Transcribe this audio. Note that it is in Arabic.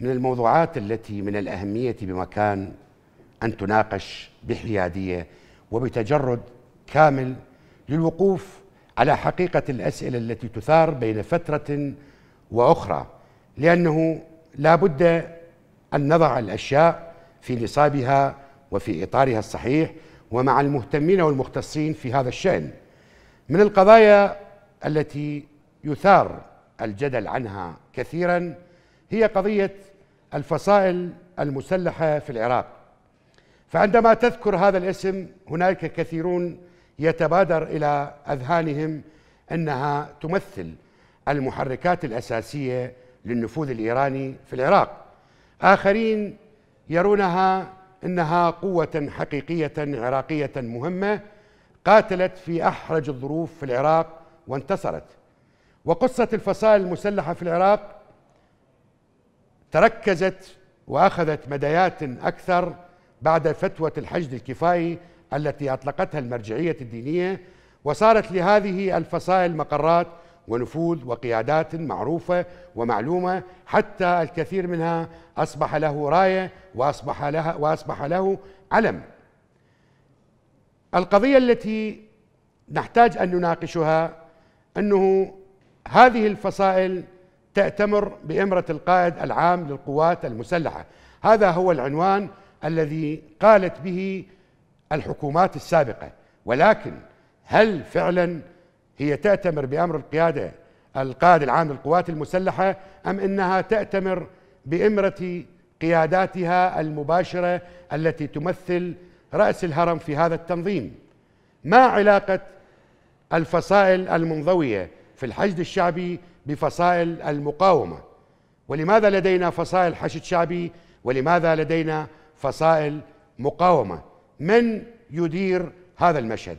من الموضوعات التي من الأهمية بمكان أن تناقش بحيادية وبتجرد كامل للوقوف على حقيقة الأسئلة التي تثار بين فترة وأخرى لأنه لا بد أن نضع الأشياء في نصابها وفي إطارها الصحيح ومع المهتمين والمختصين في هذا الشأن من القضايا التي يثار الجدل عنها كثيراً هي قضية الفصائل المسلحة في العراق فعندما تذكر هذا الاسم هناك كثيرون يتبادر إلى أذهانهم أنها تمثل المحركات الأساسية للنفوذ الإيراني في العراق آخرين يرونها أنها قوة حقيقية عراقية مهمة قاتلت في أحرج الظروف في العراق وانتصرت وقصة الفصائل المسلحة في العراق تركزت واخذت مدايات اكثر بعد فتوى الحشد الكفائي التي اطلقتها المرجعيه الدينيه وصارت لهذه الفصائل مقرات ونفوذ وقيادات معروفه ومعلومه حتى الكثير منها اصبح له رايه واصبح لها واصبح له علم. القضيه التي نحتاج ان نناقشها انه هذه الفصائل تأتمر بإمرة القائد العام للقوات المسلحة هذا هو العنوان الذي قالت به الحكومات السابقة ولكن هل فعلا هي تأتمر بأمر القيادة القائد العام للقوات المسلحة أم أنها تأتمر بإمرة قياداتها المباشرة التي تمثل رأس الهرم في هذا التنظيم ما علاقة الفصائل المنضوية في الحشد الشعبي بفصائل المقاومة ولماذا لدينا فصائل حشد شعبي ولماذا لدينا فصائل مقاومة من يدير هذا المشهد